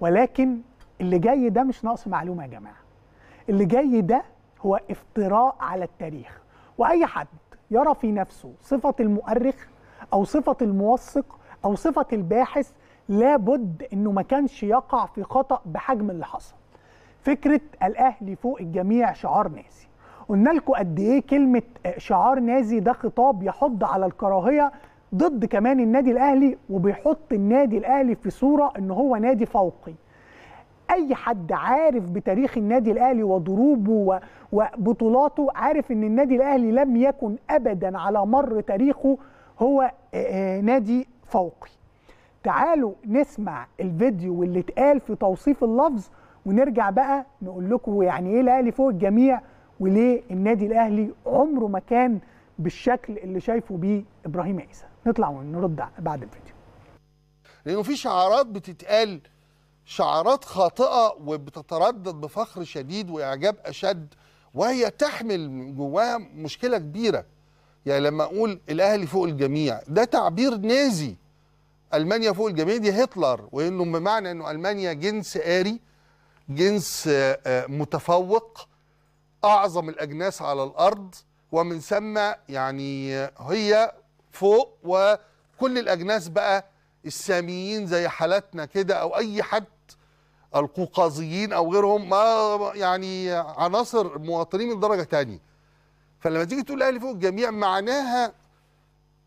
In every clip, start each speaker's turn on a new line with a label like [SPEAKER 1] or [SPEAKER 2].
[SPEAKER 1] ولكن اللي جاي ده مش نقص معلومه يا جماعه اللي جاي ده هو افتراء على التاريخ واي حد يرى في نفسه صفه المؤرخ او صفه الموثق او صفه الباحث لابد انه ما كانش يقع في خطا بحجم اللي حصل فكره الاهلي فوق الجميع شعار نازي قلنا لكم قد ايه كلمه شعار نازي ده خطاب يحض على الكراهيه ضد كمان النادي الاهلي وبيحط النادي الاهلي في صوره ان هو نادي فوقي اي حد عارف بتاريخ النادي الاهلي وضروبه وبطولاته عارف ان النادي الاهلي لم يكن ابدا على مر تاريخه هو آه، آه، نادي فوقي تعالوا نسمع الفيديو واللي اتقال في توصيف اللفظ ونرجع بقى نقول لكم يعني ايه الاهلي فوق الجميع وليه النادي الاهلي عمره ما كان بالشكل اللي شايفه بيه ابراهيم عيسى نطلع ونرد بعد الفيديو
[SPEAKER 2] لانه في شعارات بتتقال شعارات خاطئه وبتتردد بفخر شديد واعجاب اشد وهي تحمل جواها مشكله كبيره يعني لما اقول الاهلي فوق الجميع ده تعبير نازي المانيا فوق الجميع دي هتلر وانه بمعنى انه المانيا جنس اري جنس آه، آه، متفوق اعظم الاجناس على الارض ومن ثم يعني هي فوق وكل الاجناس بقى الساميين زي حالاتنا كده او اي حد القوقازيين او غيرهم ما يعني عناصر مواطنين من درجه تانية فلما تيجي تقول الاهلي فوق الجميع معناها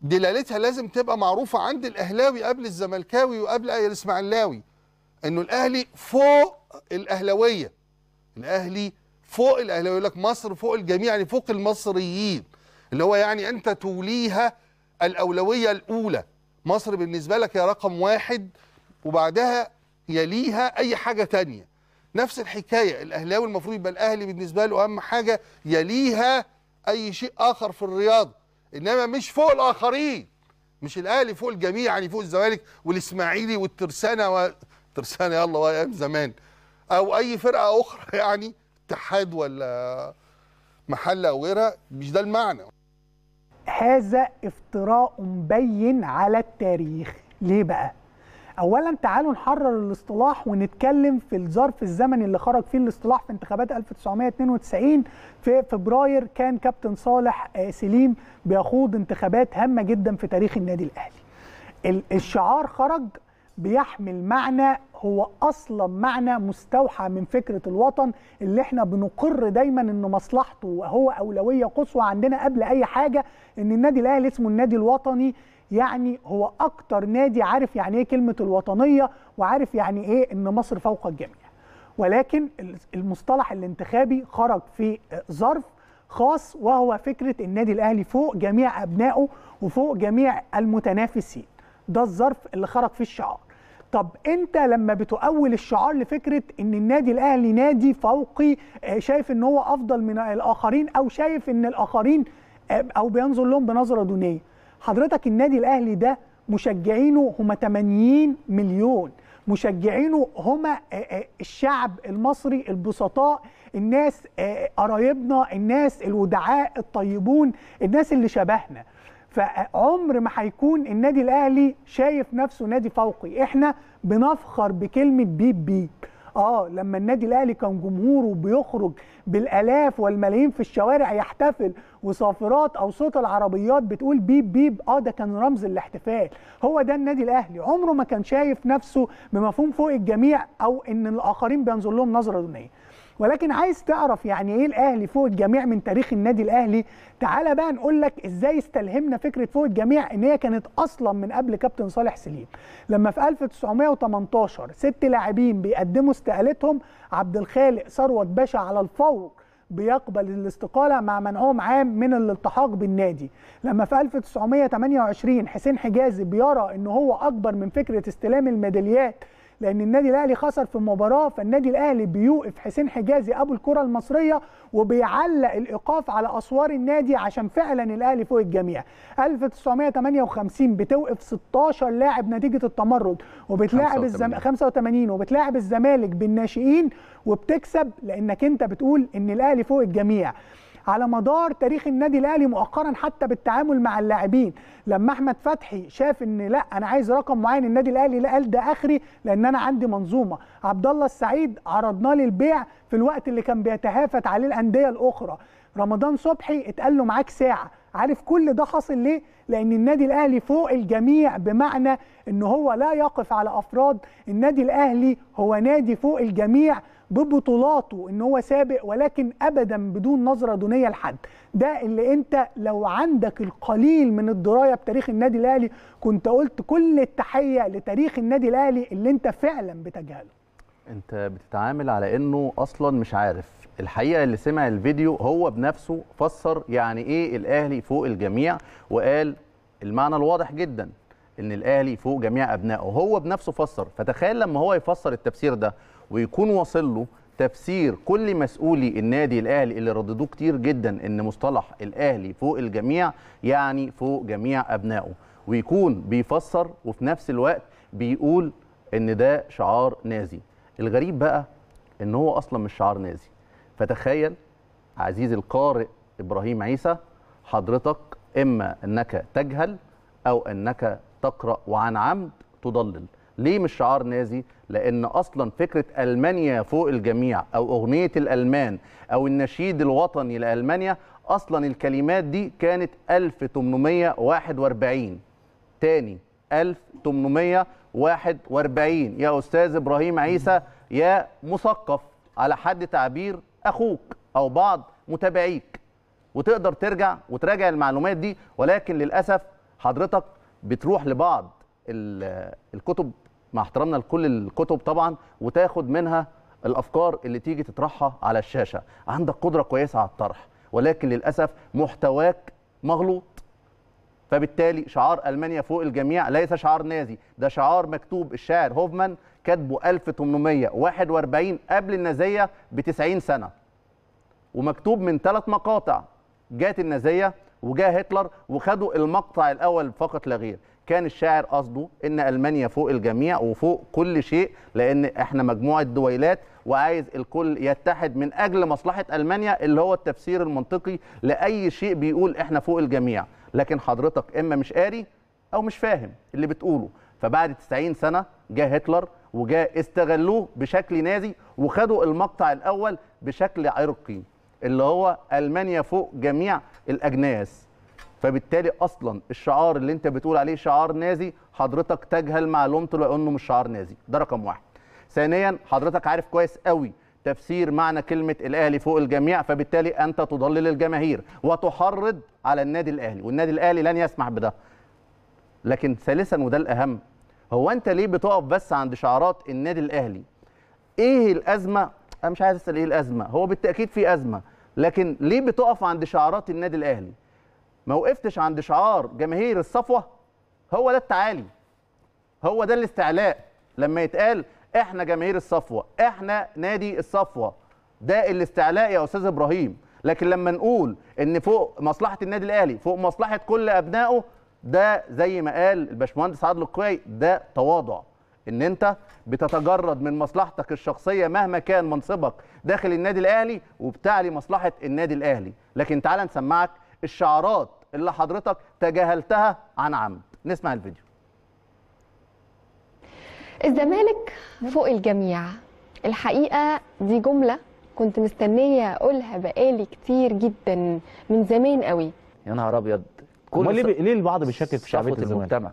[SPEAKER 2] دلالتها لازم تبقى معروفه عند الاهلاوي قبل الزملكاوي وقبل اي الاسماعيلاوي انه الاهلي فوق الاهلاويه الاهلي فوق الاهلاويه يقول لك مصر فوق الجميع يعني فوق المصريين اللي هو يعني انت توليها الأولوية الأولى مصر بالنسبة لك هي رقم واحد وبعدها يليها أي حاجة تانية نفس الحكاية الأهلاوي المفروض يبقى الأهلي بالنسبة له أهم حاجة يليها أي شيء آخر في الرياضة إنما مش فوق الآخرين مش الأهلي فوق الجميع يعني فوق الزمالك والإسماعيلي والترسانة و... ترسانة يلا أيام زمان أو أي فرقة أخرى يعني اتحاد ولا محل أو غيرها مش ده المعنى
[SPEAKER 1] هذا افتراء مبين على التاريخ ليه بقى اولا تعالوا نحرر الاصطلاح ونتكلم في الظرف الزمني اللي خرج فيه الاصطلاح في انتخابات 1992 في فبراير كان كابتن صالح آه، سليم بيخوض انتخابات هامه جدا في تاريخ النادي الاهلي الشعار خرج بيحمل معنى هو اصلا معنى مستوحى من فكره الوطن اللي احنا بنقر دايما ان مصلحته هو اولويه قصوى عندنا قبل اي حاجه ان النادي الاهلي اسمه النادي الوطني يعني هو اكتر نادي عارف يعني ايه كلمه الوطنيه وعارف يعني ايه ان مصر فوق الجميع ولكن المصطلح الانتخابي خرج في ظرف خاص وهو فكره النادي الاهلي فوق جميع ابنائه وفوق جميع المتنافسين ده الظرف اللي خرج فيه الشعار طب انت لما بتؤول الشعار لفكره ان النادي الاهلي نادي فوقي آه، شايف ان هو افضل من الاخرين او شايف ان الاخرين آه، او بينظر لهم بنظره دونيه حضرتك النادي الاهلي ده مشجعينه هم 80 مليون مشجعينه هم آه، الشعب المصري البسطاء الناس قرايبنا الناس الودعاء الطيبون الناس اللي شبهنا فعمر ما هيكون النادي الاهلي شايف نفسه نادي فوقي احنا بنفخر بكلمه بيب بيب اه لما النادي الاهلي كان جمهوره بيخرج بالالاف والملايين في الشوارع يحتفل وصافرات او صوت العربيات بتقول بيب بيب اه ده كان رمز الاحتفال هو ده النادي الاهلي عمره ما كان شايف نفسه بمفهوم فوق الجميع او ان الاخرين بينظر لهم نظره دونيه ولكن عايز تعرف يعني ايه الاهلي فوق الجميع من تاريخ النادي الاهلي تعالى بقى نقول لك ازاي استلهمنا فكره فوق الجميع ان هي كانت اصلا من قبل كابتن صالح سليم لما في 1918 ست لاعبين بيقدموا استقالتهم عبد الخالق ثروت باشا على الفور بيقبل الاستقاله مع منعهم عام من الالتحاق بالنادي لما في 1928 حسين حجازي بيرى ان هو اكبر من فكره استلام الميداليات لان النادي الاهلي خسر في مباراه فالنادي الاهلي بيوقف حسين حجازي ابو الكره المصريه وبيعلق الايقاف على اسوار النادي عشان فعلا الاهلي فوق الجميع 1958 بتوقف 16 لاعب نتيجه التمرد وبتلاعب الزم... 85 وبتلاعب الزمالك بالناشئين وبتكسب لانك انت بتقول ان الاهلي فوق الجميع على مدار تاريخ النادي الاهلي مؤخرا حتى بالتعامل مع اللاعبين لما احمد فتحي شاف ان لا انا عايز رقم معين النادي الاهلي لا قال ده اخري لان انا عندي منظومه عبد الله السعيد عرضنا للبيع في الوقت اللي كان بيتهافت عليه الانديه الاخرى رمضان صبحي اتقال له معاك ساعه عارف كل ده حاصل ليه لان النادي الاهلي فوق الجميع بمعنى ان هو لا يقف على افراد النادي الاهلي هو نادي فوق الجميع ببطولاته ان هو سابق ولكن ابدا بدون نظره دونيه لحد ده اللي انت لو عندك القليل من الدرايه بتاريخ النادي الاهلي كنت قلت كل التحيه لتاريخ النادي الاهلي اللي انت فعلا بتجهله
[SPEAKER 3] انت بتتعامل على انه اصلا مش عارف الحقيقه اللي سمع الفيديو هو بنفسه فسر يعني ايه الاهلي فوق الجميع وقال المعنى الواضح جدا ان الاهلي فوق جميع ابنائه هو بنفسه فسر فتخيل لما هو يفسر التفسير ده ويكون واصل له تفسير كل مسؤولي النادي الاهلي اللي رددوه كتير جدا ان مصطلح الاهلي فوق الجميع يعني فوق جميع ابنائه ويكون بيفسر وفي نفس الوقت بيقول ان ده شعار نازي الغريب بقى ان هو اصلا مش شعار نازي فتخيل عزيزي القارئ ابراهيم عيسى حضرتك اما انك تجهل او انك تقرا وعن عمد تضلل ليه مش شعار نازي لان اصلا فكره المانيا فوق الجميع او اغنيه الالمان او النشيد الوطني لالمانيا اصلا الكلمات دي كانت 1841 تاني 1841 يا استاذ ابراهيم عيسى يا مثقف على حد تعبير اخوك او بعض متابعيك وتقدر ترجع وتراجع المعلومات دي ولكن للاسف حضرتك بتروح لبعض الكتب مع احترامنا لكل الكتب طبعا وتاخد منها الافكار اللي تيجي تطرحها على الشاشه عندك قدره كويسه على الطرح ولكن للاسف محتواك مغلوط فبالتالي شعار المانيا فوق الجميع ليس شعار نازي ده شعار مكتوب الشاعر هوفمان كاتبه 1841 قبل النازيه ب 90 سنه ومكتوب من ثلاث مقاطع جات النازيه وجاء هتلر وخدوا المقطع الاول فقط لا غير كان الشاعر قصده ان المانيا فوق الجميع وفوق كل شيء لان احنا مجموعه دويلات وعايز الكل يتحد من اجل مصلحه المانيا اللي هو التفسير المنطقي لاي شيء بيقول احنا فوق الجميع لكن حضرتك اما مش قاري او مش فاهم اللي بتقوله فبعد 90 سنه جاء هتلر وجاء استغلوه بشكل نازي وخدوا المقطع الاول بشكل عرقي اللي هو المانيا فوق جميع الاجناس فبالتالي اصلا الشعار اللي انت بتقول عليه شعار نازي حضرتك تجهل معلومته لانه مش شعار نازي ده رقم واحد ثانيا حضرتك عارف كويس قوي تفسير معنى كلمة الأهلي فوق الجميع فبالتالي أنت تضلل الجماهير وتحرض على النادي الأهلي والنادي الأهلي لن يسمح بده لكن ثالثا وده الأهم هو أنت ليه بتقف بس عند شعارات النادي الأهلي إيه الأزمة؟ أنا مش عايز أسأل إيه الأزمة هو بالتأكيد في أزمة لكن ليه بتقف عند شعارات النادي الاهلي ما وقفتش عند شعار جماهير الصفوه هو ده التعالي هو ده الاستعلاء لما يتقال احنا جماهير الصفوه احنا نادي الصفوه ده الاستعلاء يا استاذ ابراهيم لكن لما نقول ان فوق مصلحه النادي الاهلي فوق مصلحه كل ابنائه ده زي ما قال الباشمهندس عادل القوي ده تواضع ان انت بتتجرد من مصلحتك الشخصيه مهما كان منصبك داخل النادي الاهلي وبتعلي مصلحه النادي الاهلي لكن تعال نسمعك الشعارات اللي حضرتك تجاهلتها عن عمد نسمع الفيديو
[SPEAKER 2] الزمالك فوق الجميع الحقيقه دي جمله كنت مستنيه اقولها بقالي كتير جدا من زمان قوي
[SPEAKER 3] يا نهار ابيض كل ليه ليه البعض بيشكك في شعبيه الزمالك صفوه المجتمع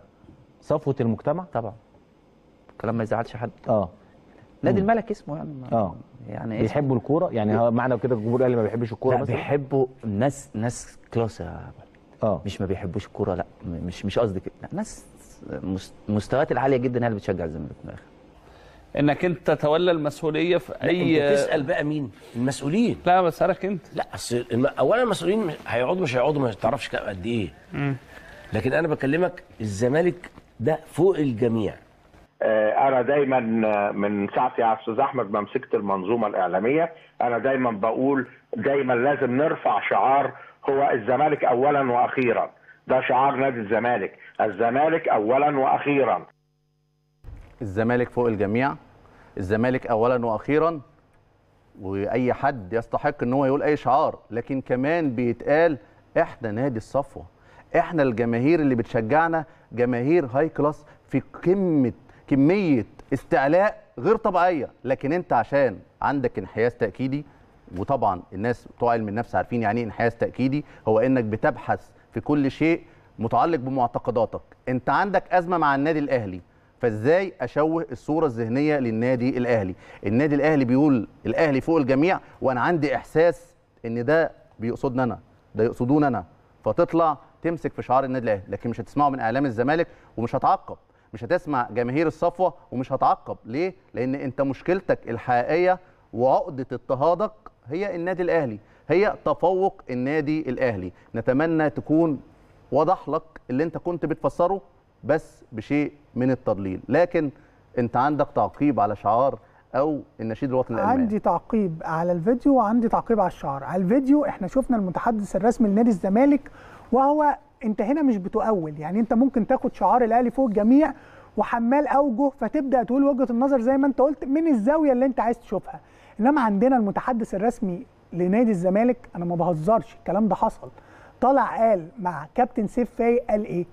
[SPEAKER 3] صفوه المجتمع طبعا الكلام ما يزعلش حد اه نادي الملك اسمه يعني اه يعني اسمه. بيحبوا الكوره يعني هو معنى كده الجمهور الاهلي ما بيحبش الكوره مثلا بيحبوا ناس ناس كلاس يا اه مش ما بيحبوش الكوره لا مش مش قصدي كده لا ناس مستويات العاليه جدا هي اللي بتشجع الزمالك من الاخر
[SPEAKER 2] انك انت تتولى المسؤوليه في اي انت تسال بقى مين المسؤولين لا بسالك انت لا اصل
[SPEAKER 3] اولا المسؤولين هيقعدوا مش هيقعدوا ما تعرفش قد ايه لكن انا بكلمك الزمالك ده فوق الجميع آه، انا دايما آه، من ساعه يا استاذ احمد ما مسكت المنظومه الاعلاميه انا دايما بقول دايما لازم نرفع شعار هو الزمالك اولا واخيرا ده شعار نادي الزمالك الزمالك اولا واخيرا الزمالك فوق الجميع الزمالك اولا واخيرا واي حد يستحق ان هو يقول اي شعار لكن كمان بيتقال احنا نادي الصفوه احنا الجماهير اللي بتشجعنا جماهير هاي كلاس في قمه كميه استعلاء غير طبيعيه لكن انت عشان عندك انحياز تاكيدي وطبعا الناس بتوع علم النفس عارفين يعني ايه انحياز تاكيدي هو انك بتبحث في كل شيء متعلق بمعتقداتك انت عندك ازمه مع النادي الاهلي فازاي اشوه الصوره الذهنيه للنادي الاهلي النادي الاهلي بيقول الاهلي فوق الجميع وانا عندي احساس ان ده بيقصدنا انا ده يقصدون انا فتطلع تمسك في شعار النادي الاهلي لكن مش هتسمعه من اعلام الزمالك ومش هتعقب مش هتسمع جماهير الصفوه ومش هتعقب ليه لان انت مشكلتك الحقيقيه وعقده اضطهادك هي النادي الاهلي هي تفوق النادي الاهلي نتمنى تكون وضح لك اللي انت كنت بتفسره بس بشيء من التضليل لكن انت عندك تعقيب على شعار او النشيد الوطني الالماني عندي
[SPEAKER 1] تعقيب على الفيديو وعندي تعقيب على الشعار على الفيديو احنا شفنا المتحدث الرسمي لنادي الزمالك وهو انت هنا مش بتؤول يعني انت ممكن تاخد شعار الاهلي فوق الجميع وحمال اوجه فتبدا تقول وجهه النظر زي ما انت قلت من الزاويه اللي انت عايز تشوفها انما عندنا المتحدث الرسمي لنادي الزمالك انا ما بهزرش الكلام ده حصل طلع قال مع كابتن سيف فايق قال ايه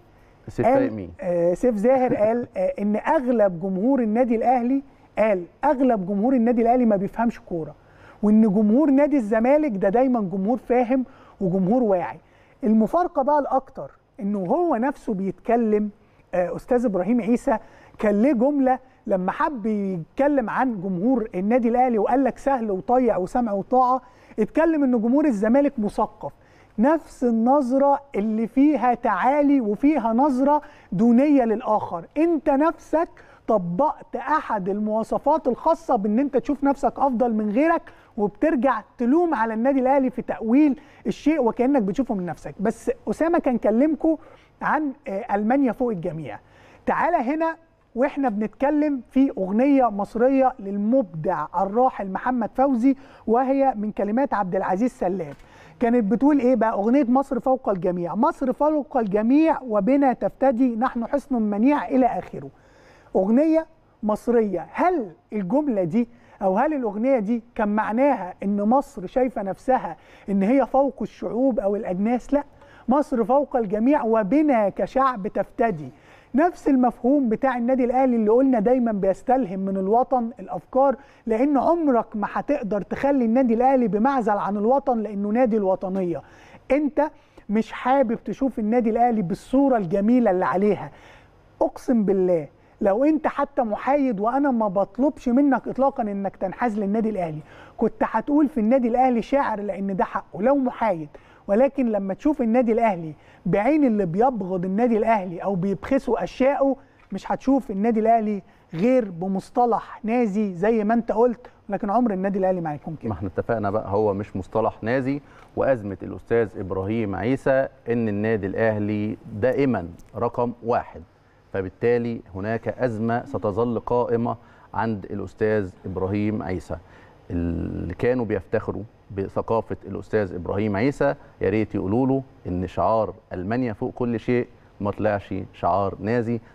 [SPEAKER 1] سيف قال مين آه سيف زاهر قال آه ان اغلب جمهور النادي الاهلي قال اغلب جمهور النادي الاهلي ما بيفهمش كوره وان جمهور نادي الزمالك ده دا دايما جمهور فاهم وجمهور واعي المفارقه بقى الاكتر انه هو نفسه بيتكلم آه، استاذ ابراهيم عيسى كان ليه جمله لما حب يتكلم عن جمهور النادي الاهلي وقال لك سهل وطيع وسمع وطاعه اتكلم ان جمهور الزمالك مثقف نفس النظرة اللي فيها تعالي وفيها نظرة دونية للآخر أنت نفسك طبقت احد المواصفات الخاصه بان انت تشوف نفسك افضل من غيرك وبترجع تلوم على النادي الاهلي في تاويل الشيء وكانك بتشوفه من نفسك بس اسامه كان كلمكم عن آه، المانيا فوق الجميع تعالى هنا واحنا بنتكلم في اغنيه مصريه للمبدع الراحل محمد فوزي وهي من كلمات عبد العزيز سلام كانت بتقول ايه بقى اغنيه مصر فوق الجميع مصر فوق الجميع وبنا تفتدي نحن حصن منيع الى اخره اغنيه مصريه هل الجمله دي او هل الاغنيه دي كان معناها ان مصر شايفه نفسها ان هي فوق الشعوب او الاجناس لا مصر فوق الجميع وبنا كشعب تفتدي نفس المفهوم بتاع النادي الاهلي اللي قلنا دايما بيستلهم من الوطن الافكار لان عمرك ما هتقدر تخلي النادي الاهلي بمعزل عن الوطن لانه نادي الوطنيه انت مش حابب تشوف النادي الاهلي بالصوره الجميله اللي عليها اقسم بالله لو انت حتى محايد وانا ما بطلبش منك اطلاقا انك تنحاز للنادي الاهلي كنت هتقول في النادي الاهلي شاعر لان ده حقه لو محايد ولكن لما تشوف النادي الاهلي بعين اللي بيبغض النادي الاهلي او بيبخسوا اشيائه مش هتشوف النادي الاهلي غير بمصطلح نازي زي ما انت قلت لكن عمر النادي الاهلي ما هيكون كده ما
[SPEAKER 3] احنا اتفقنا بقى هو مش مصطلح نازي وازمه الاستاذ ابراهيم عيسى ان النادي الاهلي دائما رقم واحد فبالتالي هناك أزمة ستظل قائمة عند الأستاذ إبراهيم عيسى اللي كانوا بيفتخروا بثقافة الأستاذ إبراهيم عيسى يا ريت يقولوا له إن شعار ألمانيا فوق كل شيء ما طلعش شعار نازي